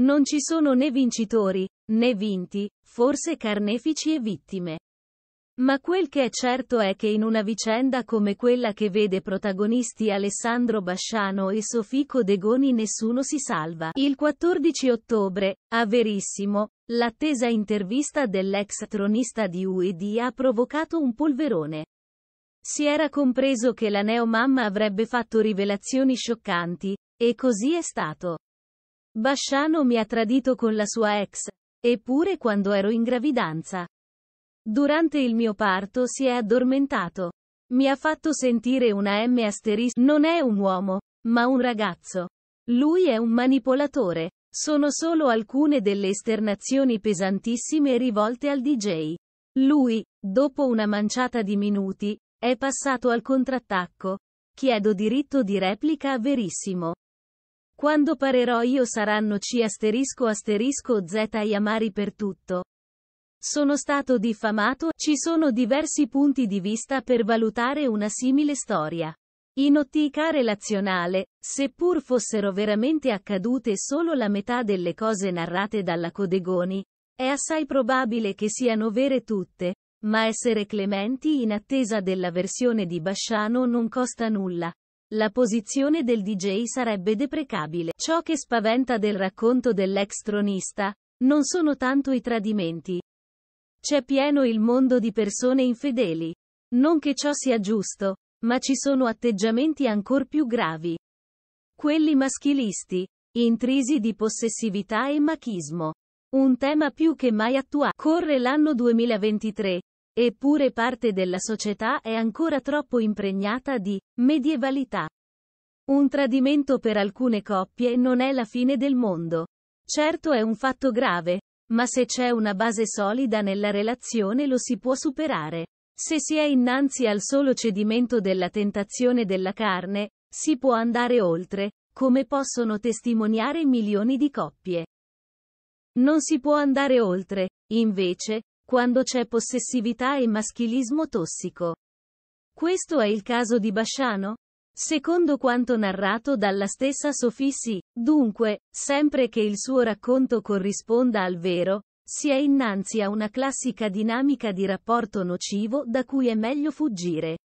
Non ci sono né vincitori, né vinti, forse carnefici e vittime. Ma quel che è certo è che in una vicenda come quella che vede protagonisti Alessandro Basciano e Sofico Degoni nessuno si salva. Il 14 ottobre, a Verissimo, l'attesa intervista dell'ex tronista di UED ha provocato un polverone. Si era compreso che la neomamma avrebbe fatto rivelazioni scioccanti, e così è stato. Basciano mi ha tradito con la sua ex. Eppure quando ero in gravidanza. Durante il mio parto si è addormentato. Mi ha fatto sentire una M asterisco. Non è un uomo, ma un ragazzo. Lui è un manipolatore. Sono solo alcune delle esternazioni pesantissime rivolte al DJ. Lui, dopo una manciata di minuti, è passato al contrattacco. Chiedo diritto di replica a Verissimo. Quando parerò io saranno C asterisco asterisco Z i amari per tutto. Sono stato diffamato, ci sono diversi punti di vista per valutare una simile storia. In ottica relazionale, seppur fossero veramente accadute solo la metà delle cose narrate dalla Codegoni, è assai probabile che siano vere tutte, ma essere clementi in attesa della versione di Basciano non costa nulla. La posizione del DJ sarebbe deprecabile. Ciò che spaventa del racconto dell'ex tronista, non sono tanto i tradimenti. C'è pieno il mondo di persone infedeli. Non che ciò sia giusto, ma ci sono atteggiamenti ancor più gravi. Quelli maschilisti, intrisi di possessività e machismo. Un tema più che mai attuale. Corre l'anno 2023, Eppure parte della società è ancora troppo impregnata di medievalità. Un tradimento per alcune coppie non è la fine del mondo. Certo è un fatto grave, ma se c'è una base solida nella relazione lo si può superare. Se si è innanzi al solo cedimento della tentazione della carne, si può andare oltre, come possono testimoniare milioni di coppie. Non si può andare oltre, invece, quando c'è possessività e maschilismo tossico. Questo è il caso di Basciano? Secondo quanto narrato dalla stessa Sophie dunque, sempre che il suo racconto corrisponda al vero, si è innanzi a una classica dinamica di rapporto nocivo da cui è meglio fuggire.